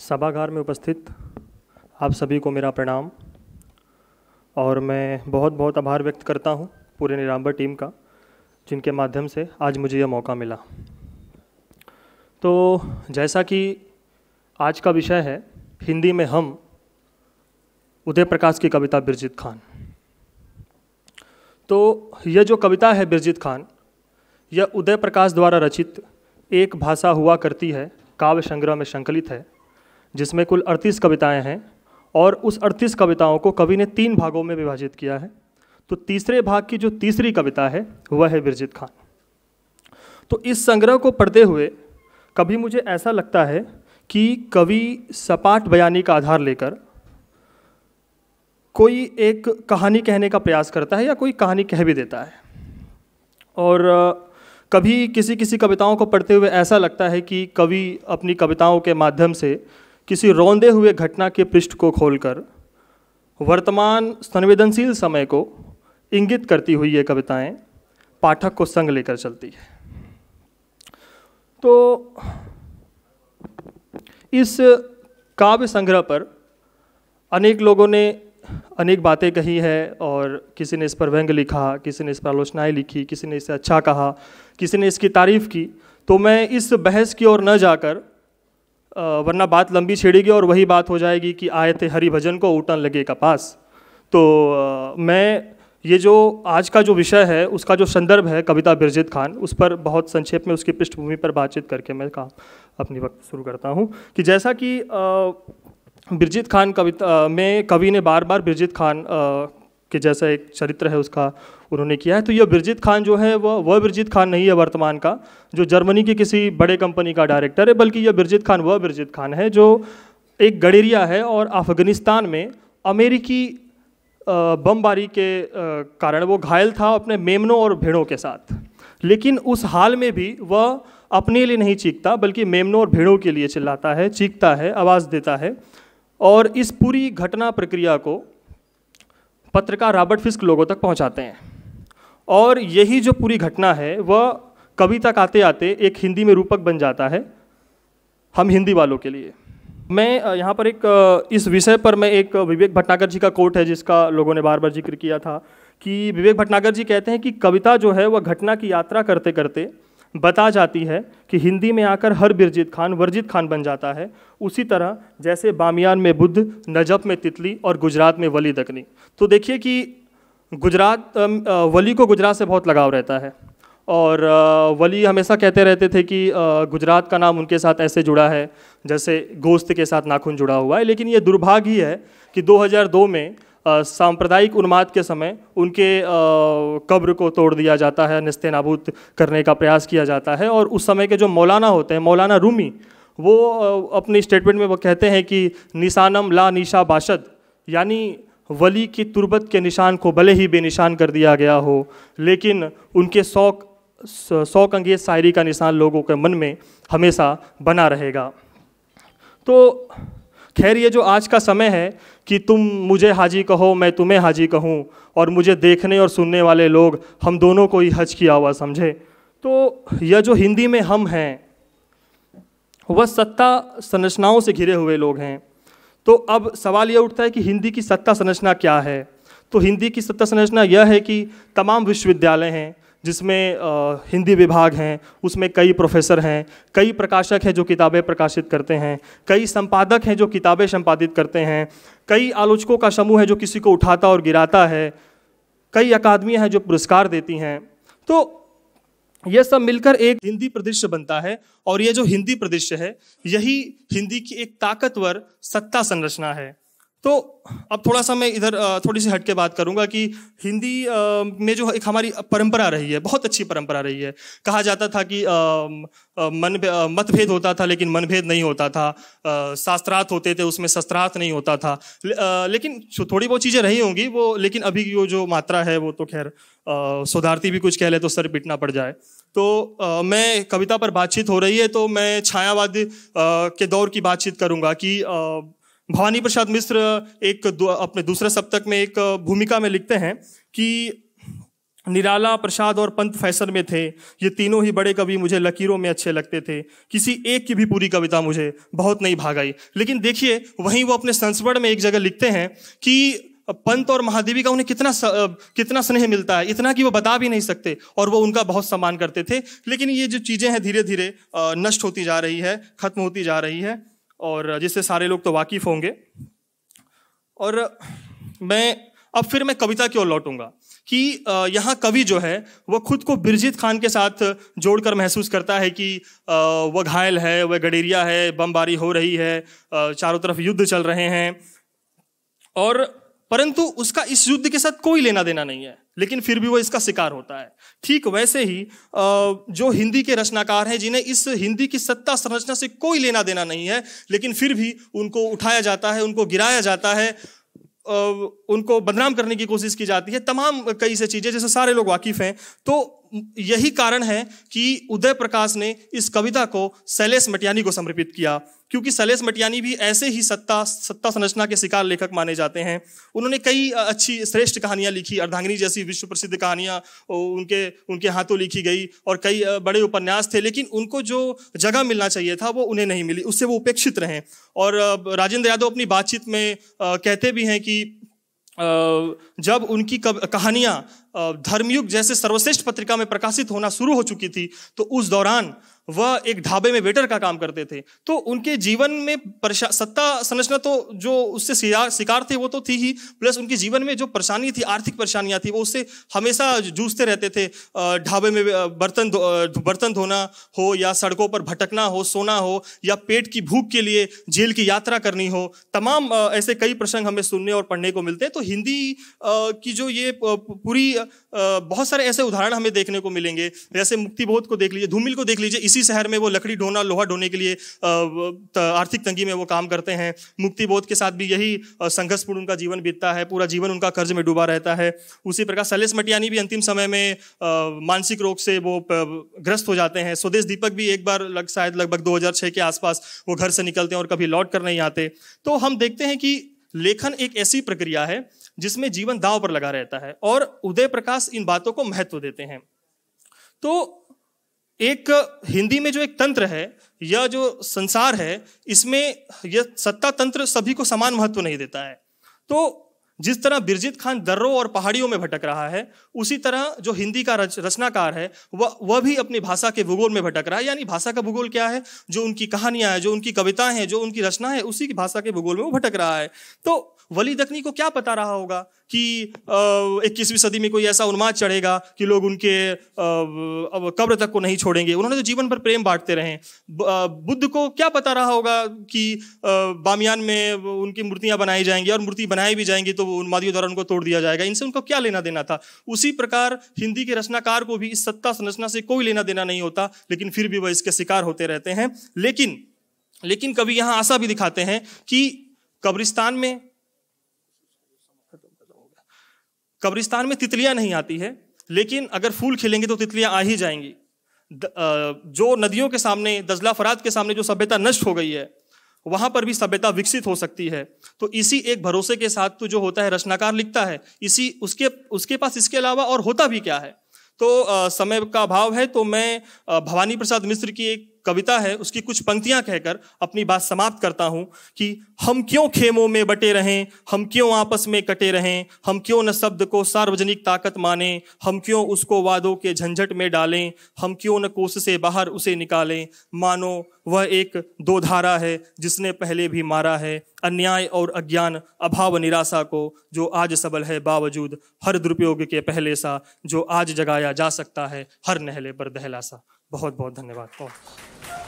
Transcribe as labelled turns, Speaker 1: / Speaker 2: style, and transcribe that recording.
Speaker 1: सभागार में उपस्थित आप सभी को मेरा प्रणाम और मैं बहुत बहुत आभार व्यक्त करता हूं पूरे निराम्बर टीम का जिनके माध्यम से आज मुझे यह मौका मिला तो जैसा कि आज का विषय है हिंदी में हम उदय प्रकाश की कविता बिरजित खान तो यह जो कविता है बिरजित खान यह उदय प्रकाश द्वारा रचित एक भाषा हुआ करती है काव्य संग्रह में संकलित है जिसमें कुल अड़तीस कविताएं हैं और उस अड़तीस कविताओं को कवि ने तीन भागों में विभाजित किया है तो तीसरे भाग की जो तीसरी कविता है वह है विरजित खान तो इस संग्रह को पढ़ते हुए कभी मुझे ऐसा लगता है कि कवि सपाट बयानी का आधार लेकर कोई एक कहानी कहने का प्रयास करता है या कोई कहानी कह भी देता है और कभी किसी किसी कविताओं को पढ़ते हुए ऐसा लगता है कि कवि अपनी कविताओं के माध्यम से किसी रौंदे हुए घटना के पृष्ठ को खोलकर वर्तमान संवेदनशील समय को इंगित करती हुई ये कविताएं पाठक को संग लेकर चलती है तो इस काव्य संग्रह पर अनेक लोगों ने अनेक बातें कही है और किसी ने इस पर व्यंग लिखा किसी ने इस पर आलोचनाएँ लिखी किसी ने इसे अच्छा कहा किसी ने इसकी तारीफ की तो मैं इस बहस की ओर न जाकर वरना बात लंबी छेड़ेगी और वही बात हो जाएगी कि आए थे हरि भजन को उठन लगे कपास तो मैं ये जो आज का जो विषय है उसका जो संदर्भ है कविता बिरजित खान उस पर बहुत संक्षेप में उसकी पृष्ठभूमि पर बातचीत करके मैं काम अपनी वक्त शुरू करता हूँ कि जैसा कि बिरजित खान कविता में कवि ने बार बार बिरजित खान के जैसा एक चरित्र है उसका उन्होंने किया है तो यह बिरजीत खान जो है वह वह बिरजीत खान नहीं है वर्तमान का जो जर्मनी की किसी बड़े कंपनी का डायरेक्टर है बल्कि यह बिरजीत खान वह बिरजीत खान है जो एक गडेरिया है और अफगानिस्तान में अमेरिकी बमबारी के कारण वो घायल था अपने मेमनों और भेड़ों के साथ लेकिन उस हाल में भी वह अपने लिए नहीं चीखता बल्कि मेमनों और भेड़ों के लिए चिल्लाता है चीखता है आवाज़ देता है और इस पूरी घटना प्रक्रिया को पत्रकार रॉबर्ट फिस्क लोगों तक पहुंचाते हैं और यही जो पूरी घटना है वह कभी तक आते आते एक हिंदी में रूपक बन जाता है हम हिंदी वालों के लिए मैं यहाँ पर एक इस विषय पर मैं एक विवेक भटनागर जी का कोट है जिसका लोगों ने बार बार जिक्र किया था कि विवेक भटनागर जी कहते हैं कि कविता जो है वह घटना की यात्रा करते करते बता जाती है कि हिंदी में आकर हर बिरजित खान वर्जित खान बन जाता है उसी तरह जैसे बामियान में बुद्ध नजब में तितली और गुजरात में वली दकनी तो देखिए कि गुजरात वली को गुजरात से बहुत लगाव रहता है और वली हमेशा कहते रहते थे कि गुजरात का नाम उनके साथ ऐसे जुड़ा है जैसे गोश्त के साथ नाखून जुड़ा हुआ है लेकिन ये दुर्भाग्य ही है कि 2002 में सांप्रदायिक उन्माद के समय उनके कब्र को तोड़ दिया जाता है नस्ते नाबूद करने का प्रयास किया जाता है और उस समय के जो मौलाना होते हैं मौलाना रूमी वो अपने स्टेटमेंट में वो कहते हैं कि निशानम ला निशा बाशद यानी वली की तुरबत के निशान को भले ही बेनिशान कर दिया गया हो लेकिन उनके शौक शौक अंगेज शायरी का निशान लोगों के मन में हमेशा बना रहेगा तो खैर ये जो आज का समय है कि तुम मुझे हाजी कहो मैं तुम्हें हाजी कहूँ और मुझे देखने और सुनने वाले लोग हम दोनों को ही हज किया हुआ समझे तो यह जो हिंदी में हम हैं वह सत्ता संरचनाओं से घिरे हुए लोग हैं तो अब सवाल यह उठता है कि हिंदी की सत्ता संरचना क्या है तो हिंदी की सत्ता संरचना यह है कि तमाम विश्वविद्यालय हैं जिसमें हिंदी विभाग हैं उसमें कई प्रोफेसर हैं कई प्रकाशक हैं जो किताबें प्रकाशित करते हैं कई संपादक हैं जो किताबें संपादित करते हैं कई आलोचकों का समूह है जो किसी को उठाता और गिराता है कई अकादमियाँ हैं जो पुरस्कार देती हैं तो यह सब मिलकर एक हिंदी प्रदृश्य बनता है और यह जो हिंदी प्रदृश्य है यही हिंदी की एक ताकतवर सत्ता संरचना है तो अब थोड़ा सा मैं इधर थोड़ी सी हट के बात करूंगा कि हिंदी में जो एक हमारी परंपरा रही है बहुत अच्छी परंपरा रही है कहा जाता था कि मन मतभेद होता था लेकिन मनभेद नहीं होता था शास्त्रार्थ होते थे उसमें शस्त्रार्थ नहीं होता था लेकिन थोड़ी बहुत चीज़ें रही होंगी वो लेकिन अभी की जो मात्रा है वो तो खैर सुधारती भी कुछ कह ले तो सर पिटना पड़ जाए तो आ, मैं कविता पर बातचीत हो रही है तो मैं छायावाद के दौर की बातचीत करूंगा कि आ, भवानी प्रसाद मिश्र एक अपने दूसरे सप्तक में एक भूमिका में लिखते हैं कि निराला प्रसाद और पंत फैशन में थे ये तीनों ही बड़े कवि मुझे लकीरों में अच्छे लगते थे किसी एक की भी पूरी कविता मुझे बहुत नहीं भागाई लेकिन देखिए वहीं वो अपने संस्मरण में एक जगह लिखते हैं कि पंत और महादेवी का उन्हें कितना स, कितना स्नेह मिलता है इतना कि वो बता भी नहीं सकते और वो उनका बहुत सम्मान करते थे लेकिन ये जो चीज़ें हैं धीरे धीरे नष्ट होती जा रही है खत्म होती जा रही है और जिससे सारे लोग तो वाकिफ़ होंगे और मैं अब फिर मैं कविता की ओर लौटूंगा कि यहाँ कवि जो है वह खुद को बिरजीत खान के साथ जोड़कर महसूस करता है कि वह घायल है वह गडेरिया है बमबारी हो रही है चारों तरफ युद्ध चल रहे हैं और परंतु उसका इस युद्ध के साथ कोई लेना देना नहीं है लेकिन फिर भी वो इसका शिकार होता है ठीक वैसे ही जो हिंदी के रचनाकार हैं जिन्हें इस हिंदी की सत्ता संरचना से कोई लेना देना नहीं है लेकिन फिर भी उनको उठाया जाता है उनको गिराया जाता है उनको बदनाम करने की कोशिश की जाती है तमाम कई से चीज़ें जैसे सारे लोग वाकिफ़ हैं तो यही कारण है कि उदय प्रकाश ने इस कविता को शैलेश मटियानी को समर्पित किया क्योंकि शैलेश मटियानी भी ऐसे ही सत्ता सत्ता संरचना के शिकार लेखक माने जाते हैं उन्होंने कई अच्छी श्रेष्ठ कहानियां लिखी अर्धांगिनी जैसी विश्व प्रसिद्ध कहानियां उनके उनके हाथों लिखी गई और कई बड़े उपन्यास थे लेकिन उनको जो जगह मिलना चाहिए था वो उन्हें नहीं मिली उससे वो उपेक्षित रहें और राजेंद्र यादव अपनी बातचीत में कहते भी हैं कि जब उनकी कहानियां धर्मयुग जैसे सर्वश्रेष्ठ पत्रिका में प्रकाशित होना शुरू हो चुकी थी तो उस दौरान वह एक ढाबे में वेटर का काम करते थे तो उनके जीवन में सत्ता संरचना तो जो उससे शिकार थे वो तो थी ही प्लस उनके जीवन में जो परेशानी थी आर्थिक परेशानियां थी वो उससे हमेशा जूझते रहते थे ढाबे में बर्तन बर्तन धोना हो या सड़कों पर भटकना हो सोना हो या पेट की भूख के लिए जेल की यात्रा करनी हो तमाम ऐसे कई प्रसंग हमें सुनने और पढ़ने को मिलते हैं तो हिंदी की जो ये पूरी बहुत सारे ऐसे उदाहरण हमें देखने को मिलेंगे जैसे मुक्तिबोध को देख लीजिए धूमिल को देख लीजिए इसी उसी शहर में वो लकड़ी ढोना लोहा ढोने के लिए आर्थिक तंगी में वो काम करते हैं मुक्ति बोध के साथ भी यही संघर्षपूर्ण उनका जीवन बीतता है पूरा जीवन उनका कर्ज में डूबा रहता है उसी प्रकार सलेस मटियानी भी अंतिम समय में मानसिक रोग से वो ग्रस्त हो जाते हैं स्वदेश दीपक भी एक बार लग शायद लगभग दो के आसपास वो घर से निकलते हैं और कभी लौट कर नहीं आते तो हम देखते हैं कि लेखन एक ऐसी प्रक्रिया है जिसमें जीवन दाव पर लगा रहता है और उदय प्रकाश इन बातों को महत्व देते हैं तो एक हिंदी में जो एक तंत्र है यह जो संसार है इसमें यह सत्ता तंत्र सभी को समान महत्व नहीं देता है तो जिस तरह बिरजित खान दर्रों और पहाड़ियों में भटक रहा है उसी तरह जो हिंदी का रच, रचनाकार है वह वह भी अपनी भाषा के भूगोल में भटक रहा है यानी भाषा का भूगोल क्या है जो उनकी कहानियां हैं जो उनकी कविताएं हैं जो उनकी रचना है उसी की भाषा के भूगोल में वो भटक रहा है तो वली दखनी को क्या पता रहा होगा कि इक्कीसवीं सदी में कोई ऐसा उन्माद चढ़ेगा कि लोग उनके कब्र तक को नहीं छोड़ेंगे उन्होंने तो जीवन भर प्रेम बांटते रहे बुद्ध को क्या पता रहा होगा कि बामियान में उनकी मूर्तियां बनाई जाएंगी और मूर्ति बनाई भी जाएंगी तो वो उन्मादियों द्वारा उनको तोड़ दिया जाएगा इनसे उनको क्या लेना देना था उसी प्रकार हिंदी के रचनाकार को भी इस सत्ता संरचना से कोई लेना देना नहीं होता लेकिन फिर भी वह इसके शिकार होते रहते हैं लेकिन लेकिन कभी यहां आशा भी दिखाते हैं कि कब्रिस्तान में कब्रिस्तान में तितलियां नहीं आती है लेकिन अगर फूल खिलेंगे तो तितलियां आ ही जाएंगी जो नदियों के सामने दजला फराद के सामने जो सभ्यता नष्ट हो गई है वहां पर भी सभ्यता विकसित हो सकती है तो इसी एक भरोसे के साथ तो जो होता है रचनाकार लिखता है इसी उसके उसके पास इसके अलावा और होता भी क्या है तो आ, समय का अभाव है तो मैं भवानी प्रसाद मिश्र की एक कविता है उसकी कुछ पंक्तियां कहकर अपनी बात समाप्त करता हूं कि हम क्यों खेमों में बटे रहें हम क्यों आपस में कटे रहें हम क्यों न शब्द को सार्वजनिक ताकत माने हम क्यों उसको वादों के झंझट में डालें हम क्यों न कोष से बाहर उसे निकालें मानो वह एक दो धारा है जिसने पहले भी मारा है अन्याय और अज्ञान अभाव निराशा को जो आज सबल है बावजूद हर दुरुपयोग के पहले सा जो आज जगाया जा सकता है हर नहले पर दहला सा बहुत बहुत धन्यवाद